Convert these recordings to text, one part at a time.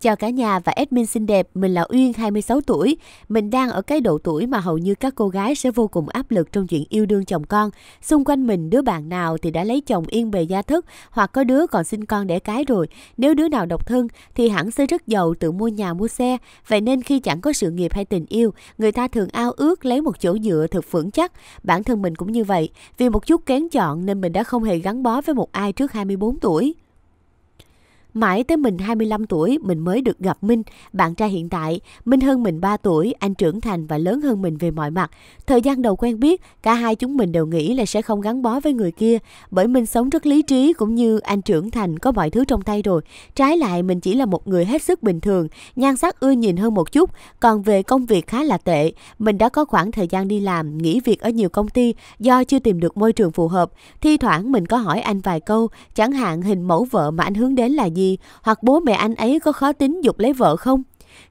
Chào cả nhà và admin xinh đẹp, mình là Uyên, 26 tuổi. Mình đang ở cái độ tuổi mà hầu như các cô gái sẽ vô cùng áp lực trong chuyện yêu đương chồng con. Xung quanh mình đứa bạn nào thì đã lấy chồng yên bề gia thất hoặc có đứa còn sinh con đẻ cái rồi. Nếu đứa nào độc thân thì hẳn sẽ rất giàu tự mua nhà mua xe. Vậy nên khi chẳng có sự nghiệp hay tình yêu, người ta thường ao ước lấy một chỗ dựa thực vững chắc. Bản thân mình cũng như vậy. Vì một chút kén chọn nên mình đã không hề gắn bó với một ai trước 24 tuổi. Mãi tới mình 25 tuổi mình mới được gặp Minh, bạn trai hiện tại. Minh hơn mình 3 tuổi, anh trưởng thành và lớn hơn mình về mọi mặt. Thời gian đầu quen biết, cả hai chúng mình đều nghĩ là sẽ không gắn bó với người kia. Bởi Minh sống rất lý trí cũng như anh trưởng thành có mọi thứ trong tay rồi. Trái lại mình chỉ là một người hết sức bình thường, nhan sắc ưa nhìn hơn một chút. Còn về công việc khá là tệ, mình đã có khoảng thời gian đi làm, nghỉ việc ở nhiều công ty do chưa tìm được môi trường phù hợp. Thi thoảng mình có hỏi anh vài câu, chẳng hạn hình mẫu vợ mà anh hướng đến là gì hoặc bố mẹ anh ấy có khó tính dục lấy vợ không.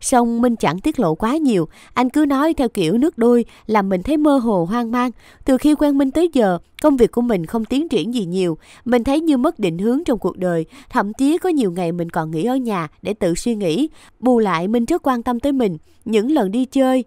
Xong Minh chẳng tiết lộ quá nhiều, anh cứ nói theo kiểu nước đôi làm mình thấy mơ hồ hoang mang. Từ khi quen Minh tới giờ, công việc của mình không tiến triển gì nhiều, mình thấy như mất định hướng trong cuộc đời, thậm chí có nhiều ngày mình còn nghỉ ở nhà để tự suy nghĩ. Bù lại Minh rất quan tâm tới mình, những lần đi chơi,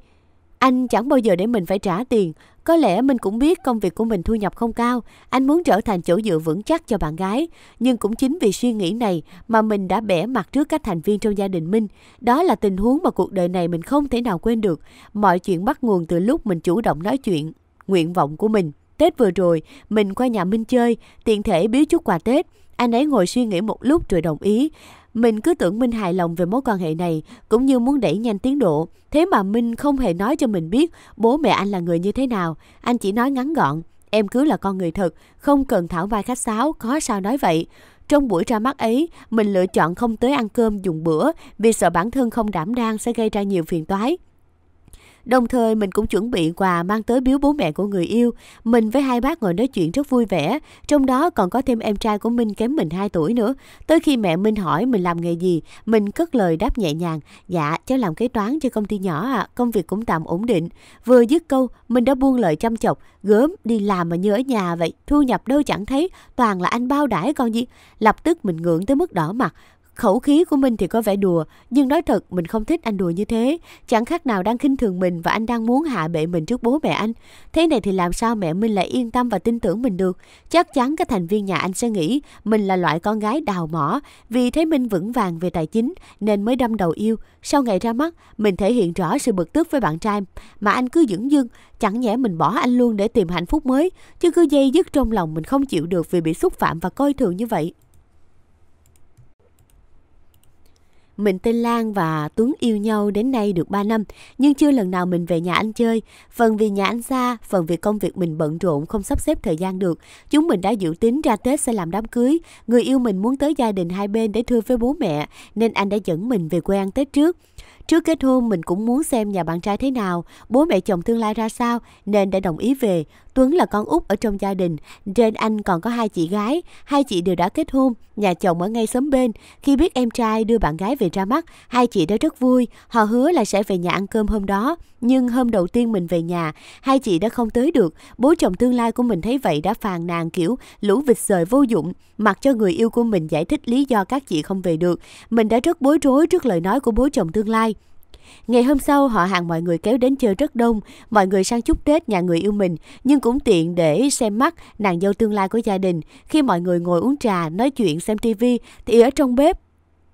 anh chẳng bao giờ để mình phải trả tiền, có lẽ minh cũng biết công việc của mình thu nhập không cao, anh muốn trở thành chỗ dựa vững chắc cho bạn gái. Nhưng cũng chính vì suy nghĩ này mà mình đã bẻ mặt trước các thành viên trong gia đình Minh. Đó là tình huống mà cuộc đời này mình không thể nào quên được. Mọi chuyện bắt nguồn từ lúc mình chủ động nói chuyện, nguyện vọng của mình. Tết vừa rồi, mình qua nhà Minh chơi, tiện thể biếu chút quà Tết. Anh ấy ngồi suy nghĩ một lúc rồi đồng ý. Mình cứ tưởng Minh hài lòng về mối quan hệ này, cũng như muốn đẩy nhanh tiến độ. Thế mà Minh không hề nói cho mình biết bố mẹ anh là người như thế nào. Anh chỉ nói ngắn gọn, em cứ là con người thật, không cần thảo vai khách sáo, có sao nói vậy. Trong buổi ra mắt ấy, mình lựa chọn không tới ăn cơm dùng bữa vì sợ bản thân không đảm đang sẽ gây ra nhiều phiền toái. Đồng thời mình cũng chuẩn bị quà mang tới biếu bố mẹ của người yêu. Mình với hai bác ngồi nói chuyện rất vui vẻ, trong đó còn có thêm em trai của Minh kém mình 2 tuổi nữa. Tới khi mẹ Minh hỏi mình làm nghề gì, mình cất lời đáp nhẹ nhàng, dạ cháu làm kế toán cho công ty nhỏ ạ, à. công việc cũng tạm ổn định. Vừa dứt câu, mình đã buông lời chăm chọc, gớm đi làm mà như ở nhà vậy, thu nhập đâu chẳng thấy, toàn là anh bao đãi con gì. Lập tức mình ngượng tới mức đỏ mặt, Khẩu khí của mình thì có vẻ đùa, nhưng nói thật mình không thích anh đùa như thế. Chẳng khác nào đang khinh thường mình và anh đang muốn hạ bệ mình trước bố mẹ anh. Thế này thì làm sao mẹ Minh lại yên tâm và tin tưởng mình được? Chắc chắn các thành viên nhà anh sẽ nghĩ mình là loại con gái đào mỏ vì thấy Minh vững vàng về tài chính nên mới đâm đầu yêu. Sau ngày ra mắt, mình thể hiện rõ sự bực tức với bạn trai mà anh cứ dưỡng dưng, chẳng nhẽ mình bỏ anh luôn để tìm hạnh phúc mới, chứ cứ dây dứt trong lòng mình không chịu được vì bị xúc phạm và coi thường như vậy. Mình tên Lan và Tuấn yêu nhau đến nay được 3 năm, nhưng chưa lần nào mình về nhà anh chơi. Phần vì nhà anh xa, phần vì công việc mình bận rộn không sắp xếp thời gian được. Chúng mình đã dự tính ra Tết sẽ làm đám cưới. Người yêu mình muốn tới gia đình hai bên để thưa với bố mẹ, nên anh đã dẫn mình về quê ăn Tết trước. Trước kết hôn mình cũng muốn xem nhà bạn trai thế nào, bố mẹ chồng tương lai ra sao nên đã đồng ý về. Tuấn là con út ở trong gia đình, trên anh còn có hai chị gái, hai chị đều đã kết hôn, nhà chồng ở ngay xóm bên. Khi biết em trai đưa bạn gái về ra mắt, hai chị đã rất vui, họ hứa là sẽ về nhà ăn cơm hôm đó. Nhưng hôm đầu tiên mình về nhà, hai chị đã không tới được, bố chồng tương lai của mình thấy vậy đã phàn nàn kiểu lũ vịt sời vô dụng, mặc cho người yêu của mình giải thích lý do các chị không về được. Mình đã rất bối rối trước lời nói của bố chồng tương lai. Ngày hôm sau, họ hàng mọi người kéo đến chơi rất đông, mọi người sang chúc Tết nhà người yêu mình, nhưng cũng tiện để xem mắt nàng dâu tương lai của gia đình. Khi mọi người ngồi uống trà, nói chuyện, xem tivi, thì ở trong bếp,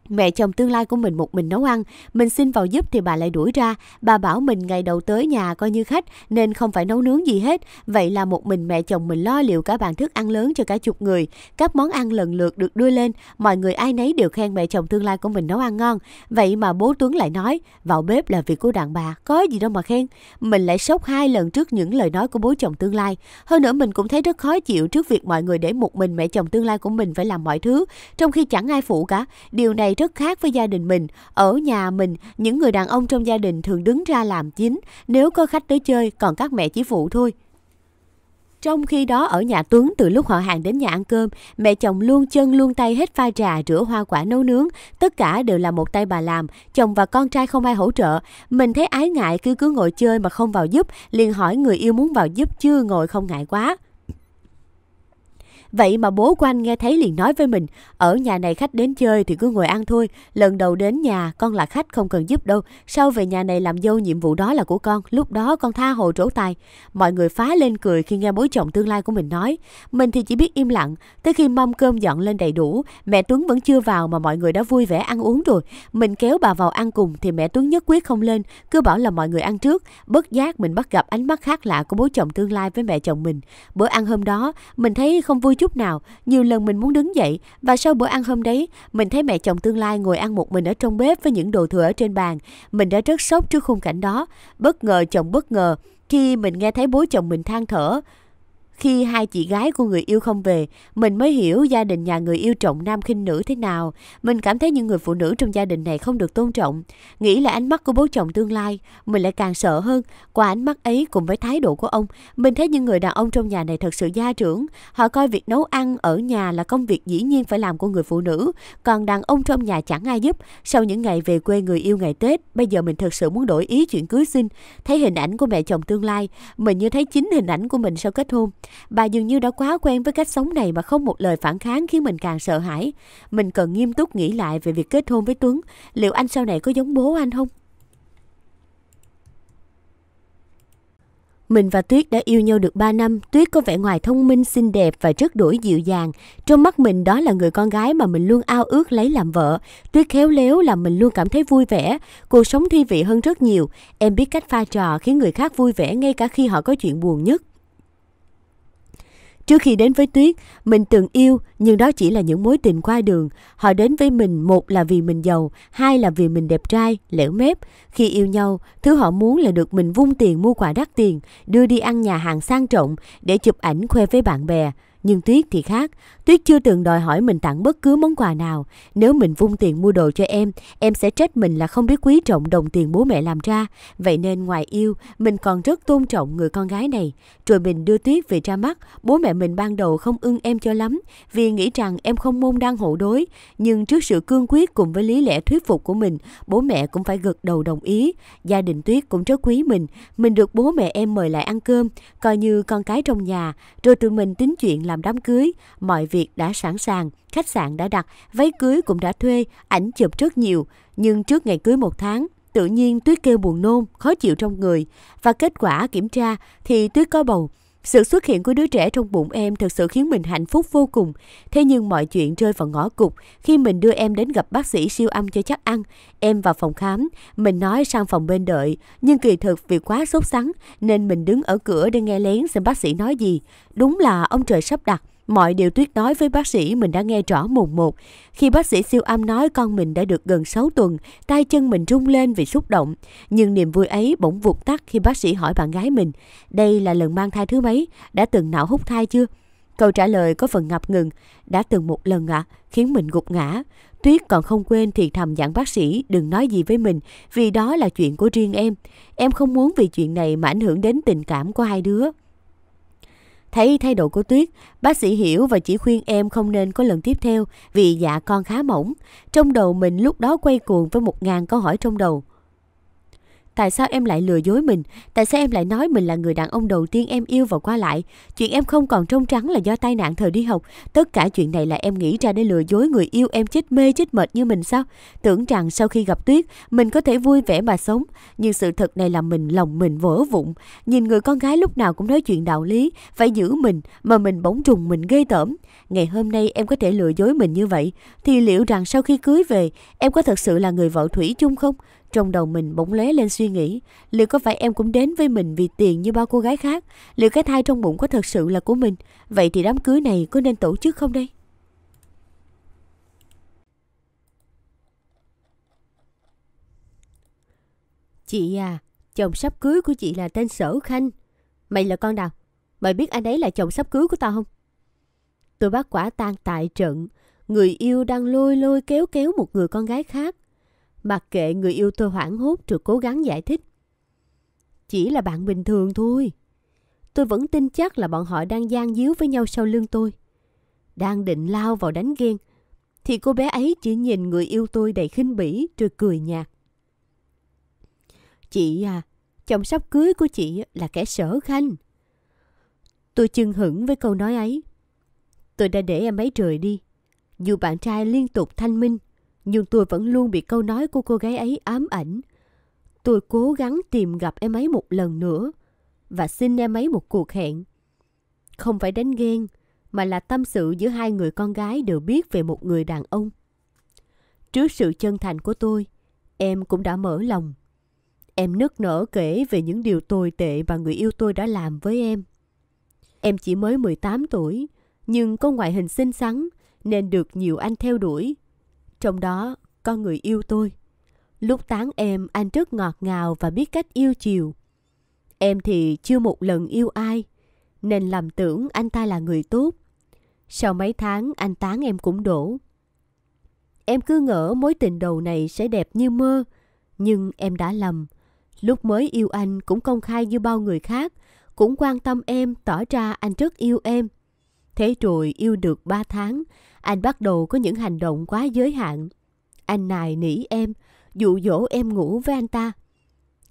Mẹ chồng tương lai của mình một mình nấu ăn, mình xin vào giúp thì bà lại đuổi ra. Bà bảo mình ngày đầu tới nhà coi như khách nên không phải nấu nướng gì hết. Vậy là một mình mẹ chồng mình lo liệu cả bàn thức ăn lớn cho cả chục người. Các món ăn lần lượt được đưa lên, mọi người ai nấy đều khen mẹ chồng tương lai của mình nấu ăn ngon. Vậy mà bố Tuấn lại nói, vào bếp là việc của đàn bà, có gì đâu mà khen. Mình lại sốc hai lần trước những lời nói của bố chồng tương lai. Hơn nữa mình cũng thấy rất khó chịu trước việc mọi người để một mình mẹ chồng tương lai của mình phải làm mọi thứ, trong khi chẳng ai phụ cả. Điều này rất khác với gia đình mình. Ở nhà mình, những người đàn ông trong gia đình thường đứng ra làm chính, nếu có khách tới chơi, còn các mẹ chỉ phụ thôi. Trong khi đó ở nhà Tuấn từ lúc họ hàng đến nhà ăn cơm, mẹ chồng luôn chân luôn tay hết pha trà, rửa hoa quả nấu nướng. Tất cả đều là một tay bà làm, chồng và con trai không ai hỗ trợ. Mình thấy ái ngại cứ cứ ngồi chơi mà không vào giúp, liền hỏi người yêu muốn vào giúp chưa ngồi không ngại quá. Vậy mà bố của anh nghe thấy liền nói với mình, ở nhà này khách đến chơi thì cứ ngồi ăn thôi, lần đầu đến nhà con là khách không cần giúp đâu, sau về nhà này làm dâu nhiệm vụ đó là của con, lúc đó con tha hồ trổ tài. Mọi người phá lên cười khi nghe bố chồng tương lai của mình nói. Mình thì chỉ biết im lặng, tới khi mâm cơm dọn lên đầy đủ, mẹ Tuấn vẫn chưa vào mà mọi người đã vui vẻ ăn uống rồi. Mình kéo bà vào ăn cùng thì mẹ Tuấn nhất quyết không lên, cứ bảo là mọi người ăn trước. Bất giác mình bắt gặp ánh mắt khác lạ của bố chồng tương lai với mẹ chồng mình. Bữa ăn hôm đó, mình thấy không vui chút nào. Nhiều lần mình muốn đứng dậy và sau bữa ăn hôm đấy, mình thấy mẹ chồng tương lai ngồi ăn một mình ở trong bếp với những đồ thừa ở trên bàn. Mình đã rất sốc trước khung cảnh đó. Bất ngờ chồng bất ngờ khi mình nghe thấy bố chồng mình than thở. Khi hai chị gái của người yêu không về, mình mới hiểu gia đình nhà người yêu trọng nam khinh nữ thế nào. Mình cảm thấy những người phụ nữ trong gia đình này không được tôn trọng. Nghĩ là ánh mắt của bố chồng tương lai, mình lại càng sợ hơn. Qua ánh mắt ấy cùng với thái độ của ông, mình thấy những người đàn ông trong nhà này thật sự gia trưởng. Họ coi việc nấu ăn ở nhà là công việc dĩ nhiên phải làm của người phụ nữ. Còn đàn ông trong nhà chẳng ai giúp. Sau những ngày về quê người yêu ngày Tết, bây giờ mình thật sự muốn đổi ý chuyện cưới xin. Thấy hình ảnh của mẹ chồng tương lai, mình như thấy chính hình ảnh của mình sau kết hôn. Bà dường như đã quá quen với cách sống này mà không một lời phản kháng khiến mình càng sợ hãi. Mình cần nghiêm túc nghĩ lại về việc kết hôn với Tuấn. Liệu anh sau này có giống bố anh không? Mình và Tuyết đã yêu nhau được 3 năm. Tuyết có vẻ ngoài thông minh, xinh đẹp và rất đổi dịu dàng. Trong mắt mình đó là người con gái mà mình luôn ao ước lấy làm vợ. Tuyết khéo léo làm mình luôn cảm thấy vui vẻ. Cuộc sống thi vị hơn rất nhiều. Em biết cách pha trò khiến người khác vui vẻ ngay cả khi họ có chuyện buồn nhất. Trước khi đến với Tuyết, mình từng yêu nhưng đó chỉ là những mối tình qua đường. Họ đến với mình một là vì mình giàu, hai là vì mình đẹp trai, lẻo mép. Khi yêu nhau, thứ họ muốn là được mình vung tiền mua quà đắt tiền, đưa đi ăn nhà hàng sang trọng để chụp ảnh khoe với bạn bè. Nhưng Tuyết thì khác, Tuyết chưa từng đòi hỏi mình tặng bất cứ món quà nào. Nếu mình vung tiền mua đồ cho em, em sẽ trách mình là không biết quý trọng đồng tiền bố mẹ làm ra. Vậy nên ngoài yêu, mình còn rất tôn trọng người con gái này. Rồi mình đưa Tuyết về ra mắt, bố mẹ mình ban đầu không ưng em cho lắm vì nghĩ rằng em không môn đăng hộ đối. Nhưng trước sự cương quyết cùng với lý lẽ thuyết phục của mình, bố mẹ cũng phải gật đầu đồng ý. Gia đình Tuyết cũng rất quý mình. Mình được bố mẹ em mời lại ăn cơm, coi như con cái trong nhà. Rồi tụi mình tính chuyện làm làm đám cưới, mọi việc đã sẵn sàng, khách sạn đã đặt, váy cưới cũng đã thuê, ảnh chụp rất nhiều, nhưng trước ngày cưới một tháng, tự nhiên Tuyết kêu buồn nôn, khó chịu trong người và kết quả kiểm tra thì Tuyết có bầu. Sự xuất hiện của đứa trẻ trong bụng em thật sự khiến mình hạnh phúc vô cùng. Thế nhưng mọi chuyện rơi vào ngõ cụt khi mình đưa em đến gặp bác sĩ siêu âm cho chắc ăn. Em vào phòng khám, mình nói sang phòng bên đợi. Nhưng kỳ thực vì quá sốt sắng nên mình đứng ở cửa để nghe lén xem bác sĩ nói gì. Đúng là ông trời sắp đặt. Mọi điều Tuyết nói với bác sĩ mình đã nghe rõ mồn một. Khi bác sĩ siêu âm nói con mình đã được gần 6 tuần, tay chân mình rung lên vì xúc động. Nhưng niềm vui ấy bỗng vụt tắt khi bác sĩ hỏi bạn gái mình, đây là lần mang thai thứ mấy, đã từng não hút thai chưa? Câu trả lời có phần ngập ngừng, đã từng một lần ạ, à, khiến mình gục ngã. Tuyết còn không quên thì thầm dặn bác sĩ đừng nói gì với mình vì đó là chuyện của riêng em. Em không muốn vì chuyện này mà ảnh hưởng đến tình cảm của hai đứa. Thấy thái độ của Tuyết, bác sĩ hiểu và chỉ khuyên em không nên có lần tiếp theo vì dạ con khá mỏng. Trong đầu mình lúc đó quay cuồng với một ngàn câu hỏi trong đầu. Tại sao em lại lừa dối mình? Tại sao em lại nói mình là người đàn ông đầu tiên em yêu và qua lại? Chuyện em không còn trong trắng là do tai nạn thời đi học. Tất cả chuyện này là em nghĩ ra để lừa dối người yêu em chết mê chết mệt như mình sao? Tưởng rằng sau khi gặp Tuyết, mình có thể vui vẻ mà sống. Nhưng sự thật này là mình lòng mình vỡ vụn. Nhìn người con gái lúc nào cũng nói chuyện đạo lý, phải giữ mình mà mình bỗng trùng mình ghê tởm. Ngày hôm nay em có thể lừa dối mình như vậy, thì liệu rằng sau khi cưới về, em có thật sự là người vợ thủy chung không? Trong đầu mình bỗng lóe lên suy nghĩ, liệu có phải em cũng đến với mình vì tiền như bao cô gái khác? Liệu cái thai trong bụng có thật sự là của mình? Vậy thì đám cưới này có nên tổ chức không đây? Chị à, chồng sắp cưới của chị là tên Sở Khanh. Mày là con nào? Mày biết anh ấy là chồng sắp cưới của tao không? Tôi bắt quả tang tại trận. Người yêu đang lôi lôi kéo kéo một người con gái khác. Mặc kệ người yêu tôi hoảng hốt rồi cố gắng giải thích. Chỉ là bạn bình thường thôi. Tôi vẫn tin chắc là bọn họ đang gian díu với nhau sau lưng tôi. Đang định lao vào đánh ghen. Thì cô bé ấy chỉ nhìn người yêu tôi đầy khinh bỉ rồi cười nhạt. Chị à, chồng sắp cưới của chị là kẻ sở khanh. Tôi chưng hửng với câu nói ấy. Tôi đã để em ấy rời đi. Dù bạn trai liên tục thanh minh, nhưng tôi vẫn luôn bị câu nói của cô gái ấy ám ảnh. Tôi cố gắng tìm gặp em ấy một lần nữa và xin em ấy một cuộc hẹn. Không phải đánh ghen, mà là tâm sự giữa hai người con gái đều biết về một người đàn ông. Trước sự chân thành của tôi, em cũng đã mở lòng. Em nức nở kể về những điều tồi tệ mà người yêu tôi đã làm với em. Em chỉ mới 18 tuổi, nhưng có ngoại hình xinh xắn nên được nhiều anh theo đuổi trong đó có người yêu tôi. Lúc tán em, anh rất ngọt ngào và biết cách yêu chiều. Em thì chưa một lần yêu ai, nên làm tưởng anh ta là người tốt. Sau mấy tháng anh tán em cũng đổ. Em cứ ngỡ mối tình đầu này sẽ đẹp như mơ, nhưng em đã lầm. Lúc mới yêu anh cũng công khai như bao người khác, cũng quan tâm em, tỏ ra anh rất yêu em. Thế rồi yêu được 3 tháng, anh bắt đầu có những hành động quá giới hạn. Anh nài nỉ em, dụ dỗ em ngủ với anh ta.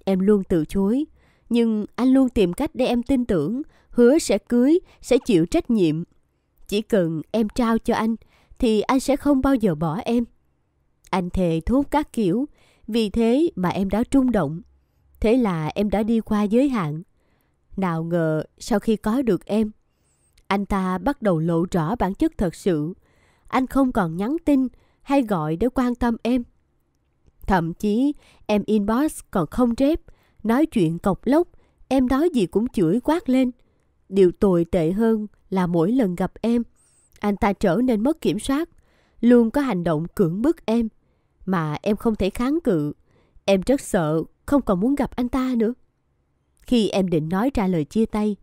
Em luôn từ chối, nhưng anh luôn tìm cách để em tin tưởng, hứa sẽ cưới, sẽ chịu trách nhiệm. Chỉ cần em trao cho anh, thì anh sẽ không bao giờ bỏ em. Anh thề thốt các kiểu, vì thế mà em đã trung động. Thế là em đã đi qua giới hạn. Nào ngờ sau khi có được em, anh ta bắt đầu lộ rõ bản chất thật sự, anh không còn nhắn tin hay gọi để quan tâm em. Thậm chí em inbox còn không rep, nói chuyện cộc lốc, em nói gì cũng chửi quát lên. Điều tồi tệ hơn là mỗi lần gặp em, anh ta trở nên mất kiểm soát, luôn có hành động cưỡng bức em, mà em không thể kháng cự. Em rất sợ, không còn muốn gặp anh ta nữa. Khi em định nói ra lời chia tay,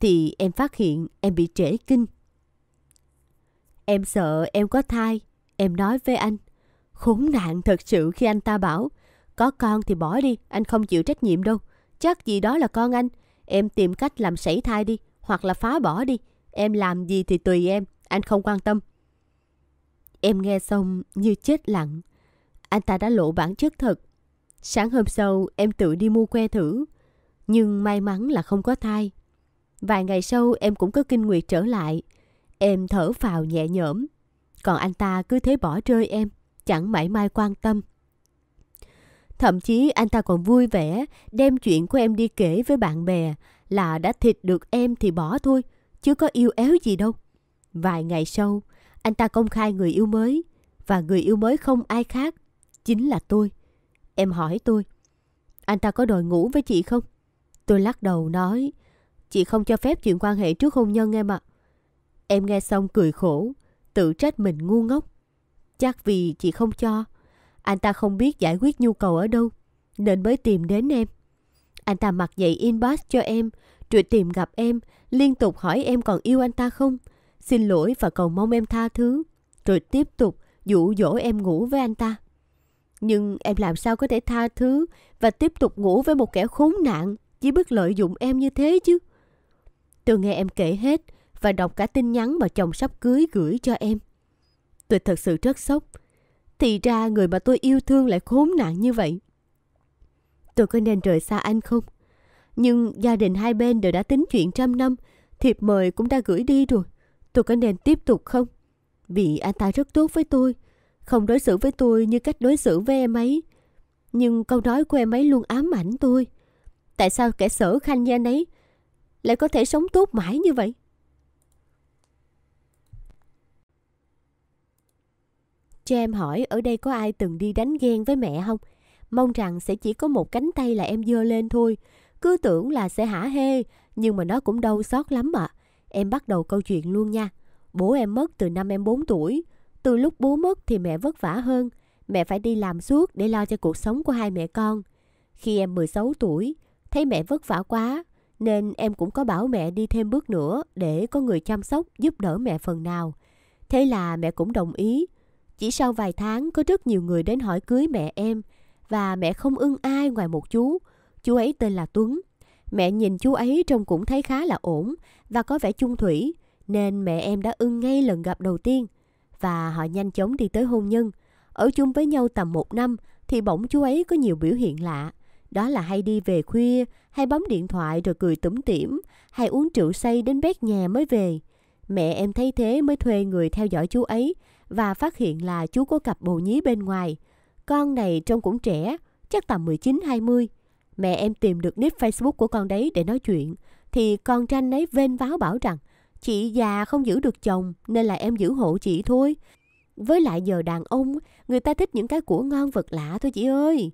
thì em phát hiện em bị trễ kinh. Em sợ em có thai, em nói với anh. Khốn nạn thật sự khi anh ta bảo, có con thì bỏ đi, anh không chịu trách nhiệm đâu. Chắc gì đó là con anh, em tìm cách làm sảy thai đi, hoặc là phá bỏ đi. Em làm gì thì tùy em, anh không quan tâm. Em nghe xong như chết lặng. Anh ta đã lộ bản chất thật. Sáng hôm sau em tự đi mua que thử. Nhưng may mắn là không có thai. Vài ngày sau em cũng có kinh nguyệt trở lại. Em thở phào nhẹ nhõm. Còn anh ta cứ thế bỏ rơi em, chẳng mãi mai quan tâm. Thậm chí anh ta còn vui vẻ đem chuyện của em đi kể với bạn bè là đã thịt được em thì bỏ thôi, chứ có yêu éo gì đâu. Vài ngày sau, anh ta công khai người yêu mới và người yêu mới không ai khác, chính là tôi. Em hỏi tôi, anh ta có đòi ngủ với chị không? Tôi lắc đầu nói, chị không cho phép chuyện quan hệ trước hôn nhân em ạ. À. Em nghe xong cười khổ, tự trách mình ngu ngốc. Chắc vì chị không cho, anh ta không biết giải quyết nhu cầu ở đâu, nên mới tìm đến em. Anh ta mặc dậy inbox cho em, rồi tìm gặp em, liên tục hỏi em còn yêu anh ta không, xin lỗi và cầu mong em tha thứ, rồi tiếp tục dụ dỗ em ngủ với anh ta. Nhưng em làm sao có thể tha thứ và tiếp tục ngủ với một kẻ khốn nạn chỉ biết lợi dụng em như thế chứ? Tôi nghe em kể hết, và đọc cả tin nhắn mà chồng sắp cưới gửi cho em. Tôi thật sự rất sốc. Thì ra người mà tôi yêu thương lại khốn nạn như vậy. Tôi có nên rời xa anh không? Nhưng gia đình hai bên đều đã tính chuyện trăm năm, thiệp mời cũng đã gửi đi rồi. Tôi có nên tiếp tục không? Vì anh ta rất tốt với tôi, không đối xử với tôi như cách đối xử với em ấy. Nhưng câu nói của em ấy luôn ám ảnh tôi. Tại sao kẻ sở khanh như anh ấy lại có thể sống tốt mãi như vậy? Cho em hỏi ở đây có ai từng đi đánh ghen với mẹ không? Mong rằng sẽ chỉ có một cánh tay là em dơ lên thôi. Cứ tưởng là sẽ hả hê, nhưng mà nó cũng đau xót lắm ạ. À. Em bắt đầu câu chuyện luôn nha. Bố em mất từ năm em 4 tuổi. Từ lúc bố mất thì mẹ vất vả hơn. Mẹ phải đi làm suốt để lo cho cuộc sống của hai mẹ con. Khi em 16 tuổi, thấy mẹ vất vả quá, nên em cũng có bảo mẹ đi thêm bước nữa để có người chăm sóc giúp đỡ mẹ phần nào. Thế là mẹ cũng đồng ý chỉ sau vài tháng có rất nhiều người đến hỏi cưới mẹ em và mẹ không ưng ai ngoài một chú. Chú ấy tên là Tuấn. Mẹ nhìn chú ấy trông cũng thấy khá là ổn và có vẻ chung thủy nên mẹ em đã ưng ngay lần gặp đầu tiên và họ nhanh chóng đi tới hôn nhân. Ở chung với nhau tầm một năm thì bỗng chú ấy có nhiều biểu hiện lạ. Đó là hay đi về khuya, hay bấm điện thoại rồi cười tủm tỉm, hay uống rượu say đến bét nhà mới về. Mẹ em thấy thế mới thuê người theo dõi chú ấy và phát hiện là chú có cặp bồ nhí bên ngoài. Con này trông cũng trẻ, chắc tầm 19-20. Mẹ em tìm được nick Facebook của con đấy để nói chuyện, thì con tranh ấy vên váo bảo rằng chị già không giữ được chồng nên là em giữ hộ chị thôi. Với lại giờ đàn ông, người ta thích những cái của ngon vật lạ thôi chị ơi.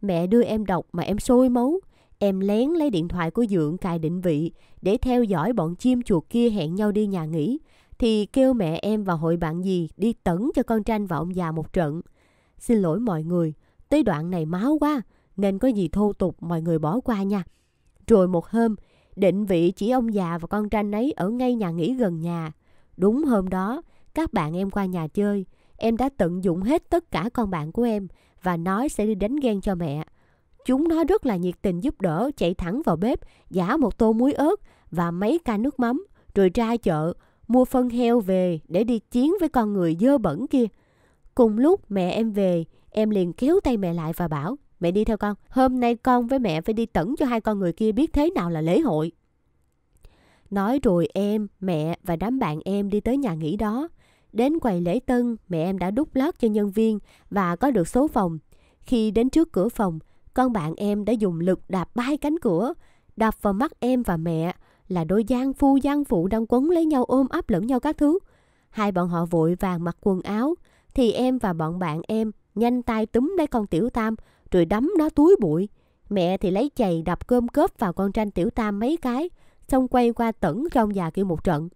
Mẹ đưa em đọc mà em sôi máu. Em lén lấy điện thoại của Dượng cài định vị để theo dõi bọn chim chuột kia hẹn nhau đi nhà nghỉ thì kêu mẹ em và hội bạn gì đi tẩn cho con tranh và ông già một trận. Xin lỗi mọi người, tới đoạn này máu quá, nên có gì thô tục mọi người bỏ qua nha. Rồi một hôm, định vị chỉ ông già và con tranh ấy ở ngay nhà nghỉ gần nhà. Đúng hôm đó, các bạn em qua nhà chơi, em đã tận dụng hết tất cả con bạn của em và nói sẽ đi đánh ghen cho mẹ. Chúng nó rất là nhiệt tình giúp đỡ, chạy thẳng vào bếp, giả một tô muối ớt và mấy ca nước mắm, rồi ra chợ, mua phân heo về để đi chiến với con người dơ bẩn kia. Cùng lúc mẹ em về, em liền kéo tay mẹ lại và bảo, mẹ đi theo con, hôm nay con với mẹ phải đi tẩn cho hai con người kia biết thế nào là lễ hội. Nói rồi em, mẹ và đám bạn em đi tới nhà nghỉ đó. Đến quầy lễ tân, mẹ em đã đút lót cho nhân viên và có được số phòng. Khi đến trước cửa phòng, con bạn em đã dùng lực đạp bay cánh cửa, đập vào mắt em và mẹ, là đôi gian phu gian phụ đang quấn lấy nhau ôm ấp lẫn nhau các thứ. Hai bọn họ vội vàng mặc quần áo, thì em và bọn bạn em nhanh tay túm lấy con tiểu tam rồi đấm nó túi bụi. Mẹ thì lấy chày đập cơm cớp vào con tranh tiểu tam mấy cái, xong quay qua tẩn trong già kêu một trận.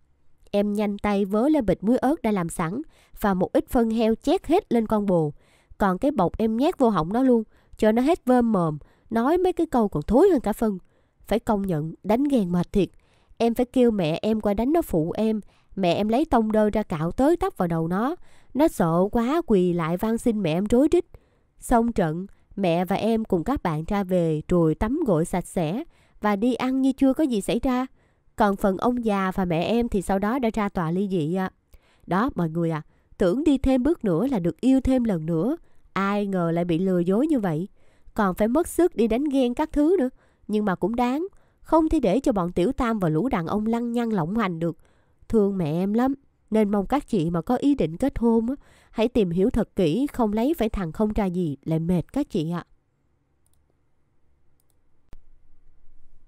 Em nhanh tay vớ lên bịch muối ớt đã làm sẵn và một ít phân heo chét hết lên con bồ. Còn cái bọc em nhét vô họng nó luôn, cho nó hết vơm mồm, nói mấy cái câu còn thối hơn cả phân. Phải công nhận, đánh ghen mệt thiệt. Em phải kêu mẹ em qua đánh nó phụ em. Mẹ em lấy tông đơ ra cạo tới tóc vào đầu nó. Nó sợ quá quỳ lại van xin mẹ em rối rít. Xong trận, mẹ và em cùng các bạn ra về rồi tắm gội sạch sẽ và đi ăn như chưa có gì xảy ra. Còn phần ông già và mẹ em thì sau đó đã ra tòa ly dị ạ. Đó mọi người à, tưởng đi thêm bước nữa là được yêu thêm lần nữa. Ai ngờ lại bị lừa dối như vậy. Còn phải mất sức đi đánh ghen các thứ nữa nhưng mà cũng đáng. Không thể để cho bọn tiểu tam và lũ đàn ông lăng nhăng lộng hành được. Thương mẹ em lắm, nên mong các chị mà có ý định kết hôn, hãy tìm hiểu thật kỹ, không lấy phải thằng không trai gì lại mệt các chị ạ. À.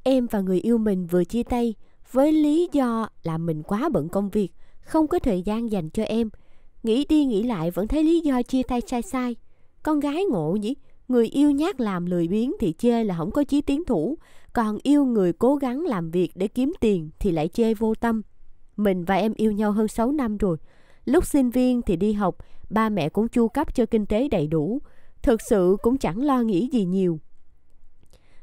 Em và người yêu mình vừa chia tay, với lý do là mình quá bận công việc, không có thời gian dành cho em. Nghĩ đi nghĩ lại vẫn thấy lý do chia tay sai sai. Con gái ngộ nhỉ? Người yêu nhát làm lười biếng thì chê là không có chí tiến thủ, còn yêu người cố gắng làm việc để kiếm tiền thì lại chê vô tâm. Mình và em yêu nhau hơn 6 năm rồi. Lúc sinh viên thì đi học, ba mẹ cũng chu cấp cho kinh tế đầy đủ. Thực sự cũng chẳng lo nghĩ gì nhiều.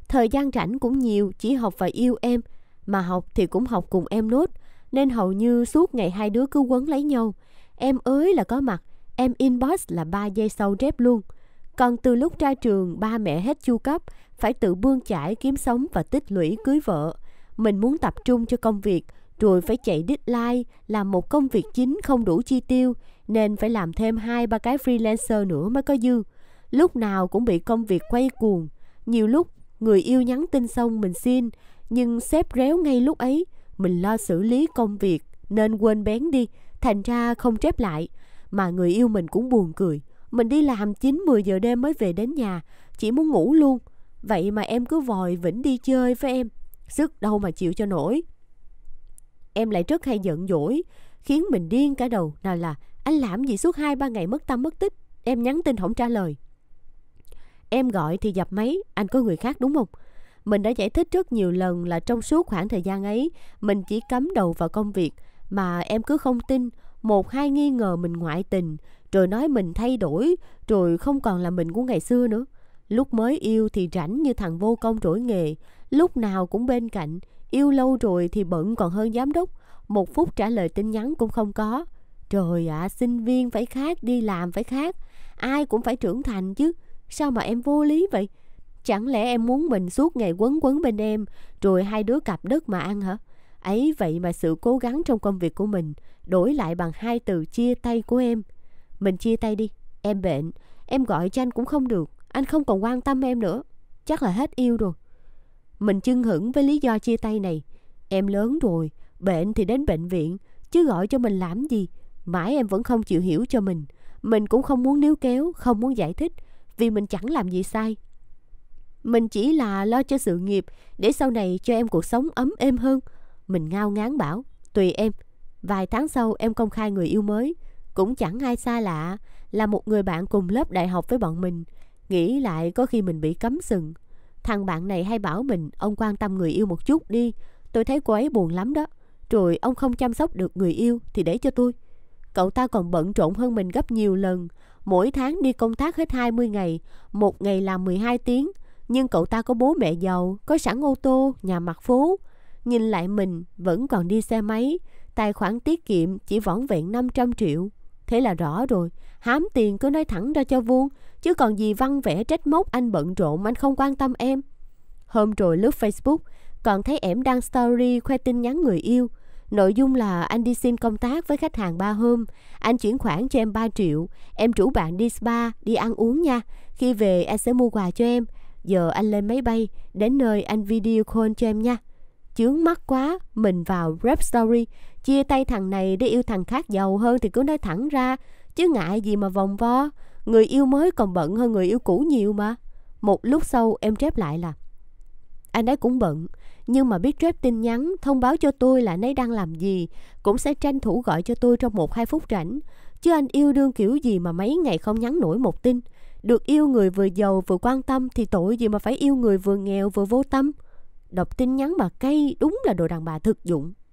Thời gian rảnh cũng nhiều, chỉ học và yêu em. Mà học thì cũng học cùng em nốt, nên hầu như suốt ngày hai đứa cứ quấn lấy nhau. Em ới là có mặt, em inbox là ba giây sau rep luôn – còn từ lúc ra trường, ba mẹ hết chu cấp, phải tự bươn chải kiếm sống và tích lũy cưới vợ. Mình muốn tập trung cho công việc, rồi phải chạy deadline, làm một công việc chính không đủ chi tiêu, nên phải làm thêm hai ba cái freelancer nữa mới có dư. Lúc nào cũng bị công việc quay cuồng. Nhiều lúc, người yêu nhắn tin xong mình xin, nhưng sếp réo ngay lúc ấy, mình lo xử lý công việc nên quên bén đi, thành ra không chép lại. Mà người yêu mình cũng buồn cười mình đi làm 9-10 giờ đêm mới về đến nhà, chỉ muốn ngủ luôn. Vậy mà em cứ vòi vĩnh đi chơi với em, sức đâu mà chịu cho nổi. Em lại rất hay giận dỗi, khiến mình điên cả đầu. Nào là anh làm gì suốt 2-3 ngày mất tâm mất tích, em nhắn tin không trả lời. Em gọi thì dập máy, anh có người khác đúng không? Mình đã giải thích rất nhiều lần là trong suốt khoảng thời gian ấy, mình chỉ cắm đầu vào công việc mà em cứ không tin, một hai nghi ngờ mình ngoại tình, rồi nói mình thay đổi, rồi không còn là mình của ngày xưa nữa. Lúc mới yêu thì rảnh như thằng vô công trỗi nghề, lúc nào cũng bên cạnh, yêu lâu rồi thì bận còn hơn giám đốc, một phút trả lời tin nhắn cũng không có. Trời ạ, à, sinh viên phải khác, đi làm phải khác, ai cũng phải trưởng thành chứ, sao mà em vô lý vậy? Chẳng lẽ em muốn mình suốt ngày quấn quấn bên em, rồi hai đứa cặp đất mà ăn hả? Ấy vậy mà sự cố gắng trong công việc của mình đổi lại bằng hai từ chia tay của em mình chia tay đi, em bệnh, em gọi cho anh cũng không được, anh không còn quan tâm em nữa, chắc là hết yêu rồi. Mình chưng hửng với lý do chia tay này, em lớn rồi, bệnh thì đến bệnh viện, chứ gọi cho mình làm gì, mãi em vẫn không chịu hiểu cho mình. Mình cũng không muốn níu kéo, không muốn giải thích, vì mình chẳng làm gì sai. Mình chỉ là lo cho sự nghiệp, để sau này cho em cuộc sống ấm êm hơn. Mình ngao ngán bảo, tùy em. Vài tháng sau em công khai người yêu mới, cũng chẳng ai xa lạ là một người bạn cùng lớp đại học với bọn mình. Nghĩ lại có khi mình bị cấm sừng. Thằng bạn này hay bảo mình ông quan tâm người yêu một chút đi. Tôi thấy cô ấy buồn lắm đó. Rồi ông không chăm sóc được người yêu thì để cho tôi. Cậu ta còn bận trộn hơn mình gấp nhiều lần. Mỗi tháng đi công tác hết 20 ngày, một ngày làm 12 tiếng. Nhưng cậu ta có bố mẹ giàu, có sẵn ô tô, nhà mặt phố. Nhìn lại mình vẫn còn đi xe máy, tài khoản tiết kiệm chỉ vỏn vẹn 500 triệu. Thế là rõ rồi, hám tiền cứ nói thẳng ra cho vuông, chứ còn gì văn vẽ trách móc anh bận rộn anh không quan tâm em. Hôm rồi lướt Facebook, còn thấy em đăng story khoe tin nhắn người yêu. Nội dung là anh đi xin công tác với khách hàng ba hôm, anh chuyển khoản cho em 3 triệu, em rủ bạn đi spa, đi ăn uống nha, khi về anh sẽ mua quà cho em. Giờ anh lên máy bay, đến nơi anh video call cho em nha. Chướng mắt quá, mình vào rep story, chia tay thằng này để yêu thằng khác giàu hơn thì cứ nói thẳng ra, chứ ngại gì mà vòng vo, người yêu mới còn bận hơn người yêu cũ nhiều mà. Một lúc sau em chép lại là Anh ấy cũng bận, nhưng mà biết chép tin nhắn thông báo cho tôi là anh ấy đang làm gì, cũng sẽ tranh thủ gọi cho tôi trong một hai phút rảnh. Chứ anh yêu đương kiểu gì mà mấy ngày không nhắn nổi một tin. Được yêu người vừa giàu vừa quan tâm thì tội gì mà phải yêu người vừa nghèo vừa vô tâm. Đọc tin nhắn bà cay đúng là đồ đàn bà thực dụng.